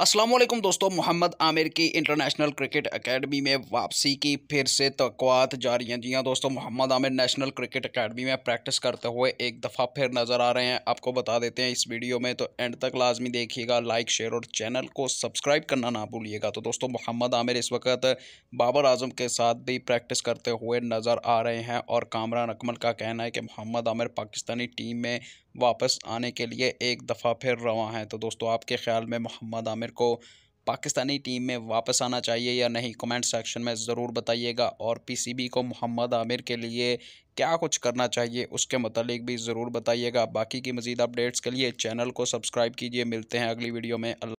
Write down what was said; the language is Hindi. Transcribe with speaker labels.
Speaker 1: असलम दोस्तों मोहम्मद आमिर की इंटरनेशनल क्रिकेट एकेडमी में वापसी की फिर से तकवात जारी हैं जी हाँ दोस्तों Mohammad Aamir national cricket academy में प्रैक्टिस करते हुए एक दफ़ा फिर नज़र आ रहे हैं आपको बता देते हैं इस वीडियो में तो एंड तक लाजमी देखिएगा लाइक शेयर और चैनल को सब्सक्राइब करना ना भूलिएगा तो दोस्तों मोहम्मद आमिर इस वक्त बाबर आजम के साथ भी प्रैक्टिस करते हुए नज़र आ रहे हैं और कामरान अकमल का कहना है कि मोहम्मद आमिर पाकिस्तानी टीम में वापस आने के लिए एक दफ़ा फिर रवा हैं तो दोस्तों आपके ख्याल में मोहम्मद आमिर मेरे को पाकिस्तानी टीम में वापस आना चाहिए या नहीं कमेंट सेक्शन में ज़रूर बताइएगा और पीसीबी को मोहम्मद आमिर के लिए क्या कुछ करना चाहिए उसके मतलब भी ज़रूर बताइएगा बाकी की मज़ीद अपडेट्स के लिए चैनल को सब्सक्राइब कीजिए मिलते हैं अगली वीडियो में